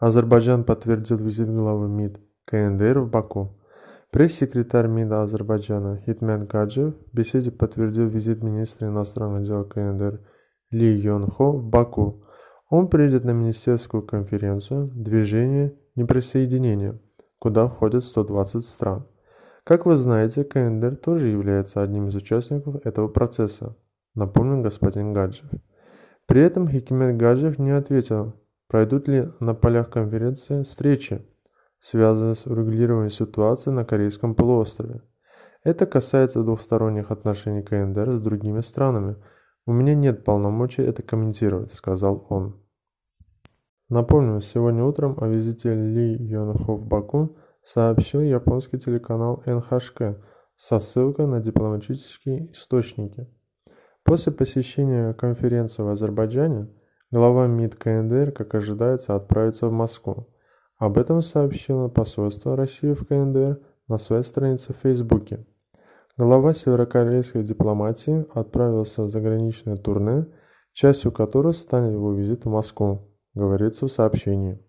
Азербайджан подтвердил визит главы МИД КНДР в Баку. Пресс-секретарь МИДа Азербайджана Хитмен Гаджи в беседе подтвердил визит министра иностранных дел КНДР Ли Йон Хо в Баку. Он приедет на министерскую конференцию «Движение неприсоединения», куда входят 120 стран. Как вы знаете, КНДР тоже является одним из участников этого процесса, напомнил господин Гаджев. При этом Хикмет Гаджев не ответил Пройдут ли на полях конференции встречи, связанные с урегулированием ситуации на Корейском полуострове? Это касается двухсторонних отношений КНДР с другими странами. У меня нет полномочий это комментировать, сказал он. Напомню, сегодня утром о визите Ли Йонхо в Баку сообщил японский телеканал НХК со ссылкой на дипломатические источники. После посещения конференции в Азербайджане – Глава МИД КНДР, как ожидается, отправится в Москву. Об этом сообщило посольство России в КНДР на своей странице в Фейсбуке. Глава северокорейской дипломатии отправился в заграничное турне, частью которого станет его визит в Москву, говорится в сообщении.